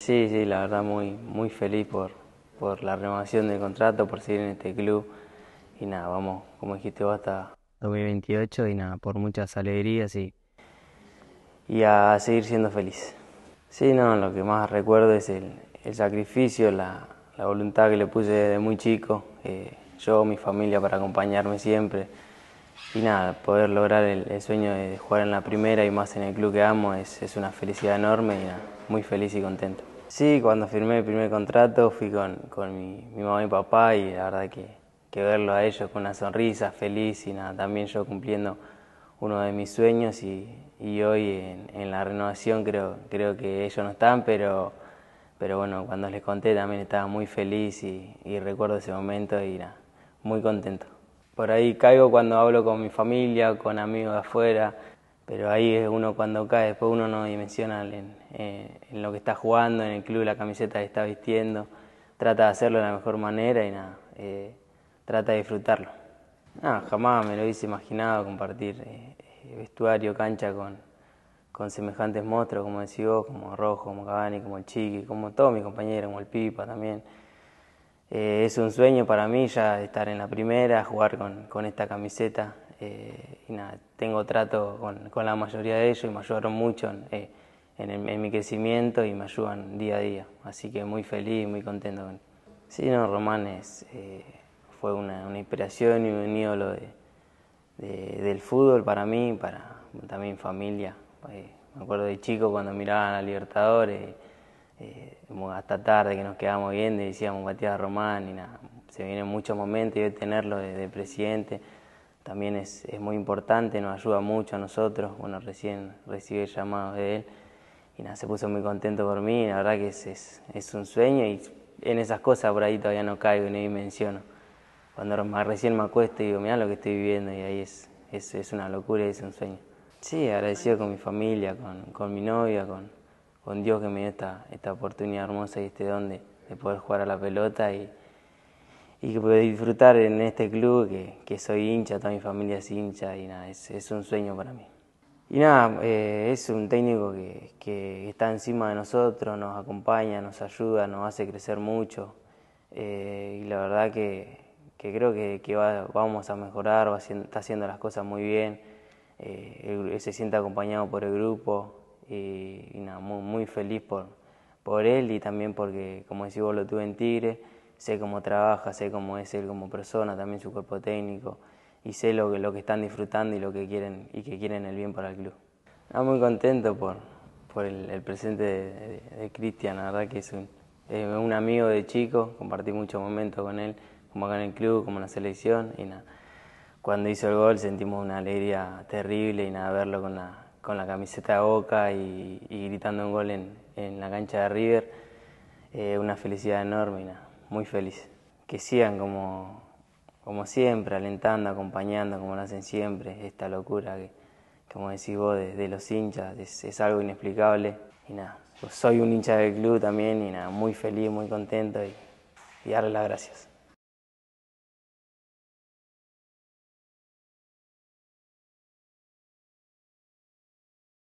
Sí, sí, la verdad muy, muy feliz por, por la renovación del contrato, por seguir en este club. Y nada, vamos, como dijiste vos, hasta 2028 y nada, por muchas alegrías y, y a seguir siendo feliz. Sí, no, lo que más recuerdo es el, el sacrificio, la, la, voluntad que le puse desde muy chico, eh, yo, mi familia para acompañarme siempre. Y nada, poder lograr el, sueño de jugar en la primera y más en el club que amo es, una felicidad enorme y muy feliz y contento. Sí, cuando firmé el primer contrato fui con, mi, mamá y papá y la verdad que, que verlo a ellos con una sonrisa, feliz y nada, también yo cumpliendo uno de mis sueños y, hoy en, la renovación creo, que ellos no están, pero, pero bueno, cuando les conté también estaba muy feliz y recuerdo ese momento y nada, muy contento por ahí caigo cuando hablo con mi familia, con amigos de afuera, pero ahí es uno cuando cae, después uno no dimensiona en, eh, en, lo que está jugando, en el club, la camiseta que está vistiendo, trata de hacerlo de la mejor manera y nada, eh, trata de disfrutarlo. Nada, ah, jamás me lo hubiese imaginado compartir eh, vestuario, cancha con, con semejantes monstruos, como decís vos, como Rojo, como Cavani, como el Chiqui, como todos mis compañeros, como el Pipa también. Eh, es un sueño para mí ya estar en la primera, jugar con, esta camiseta. Eh, tengo trato con, la mayoría de ellos y me ayudaron mucho en, eh, en, mi crecimiento y me ayudan día a día. Así que muy feliz, muy contento. Con... Sí, no, Román fue una, inspiración y un ídolo del fútbol para mí, para también familia. me acuerdo de chico cuando miraban a Libertadores hasta tarde que nos quedamos bien, y decíamos Matías Román y nada, se vienen muchos momentos y hoy tenerlo de, presidente también es, es, muy importante, nos ayuda mucho a nosotros, bueno, recién recibí llamados de él y nada, se puso muy contento por mí, la verdad que es, es, un sueño y en esas cosas por ahí todavía no caigo y no dimensiono. Cuando recién me acuesto y digo, mirá lo que estoy viviendo y ahí es, es, es una locura y es un sueño. Sí, agradecido con mi familia, con mi novia, con, con Dios que me dio esta, esta oportunidad hermosa y este don de, poder jugar a la pelota y, y que poder disfrutar en este club que, soy hincha, toda mi familia es hincha y nada, es, un sueño para mí. Y nada, eh, es un técnico que, que, está encima de nosotros, nos acompaña, nos ayuda, nos hace crecer mucho. Eh, y la verdad que, creo que, vamos a mejorar, está haciendo las cosas muy bien. Eh, se siente acompañado por el grupo, y, nada, muy, feliz por, por él y también porque, como decís vos, lo tuve en Tigre, sé cómo trabaja, sé cómo es él como persona, también su cuerpo técnico y sé lo que, lo que están disfrutando y lo que quieren y que quieren el bien para el club. Nada, muy contento por, por el, presente de, de, Cristian, la verdad que es un, es un amigo de chico, compartí muchos momentos con él, como acá en el club, como en la selección y nada cuando hizo el gol sentimos una alegría terrible y nada, verlo con la, con la camiseta de Boca y, gritando un gol en, la cancha de River, eh, una felicidad enorme, muy feliz. Que sigan como, como siempre, alentando, acompañando, como lo hacen siempre, esta locura que, como decís vos, de, los hinchas, es, algo inexplicable. Y nada, soy un hincha del club también y nada, muy feliz, muy contento y darle las gracias.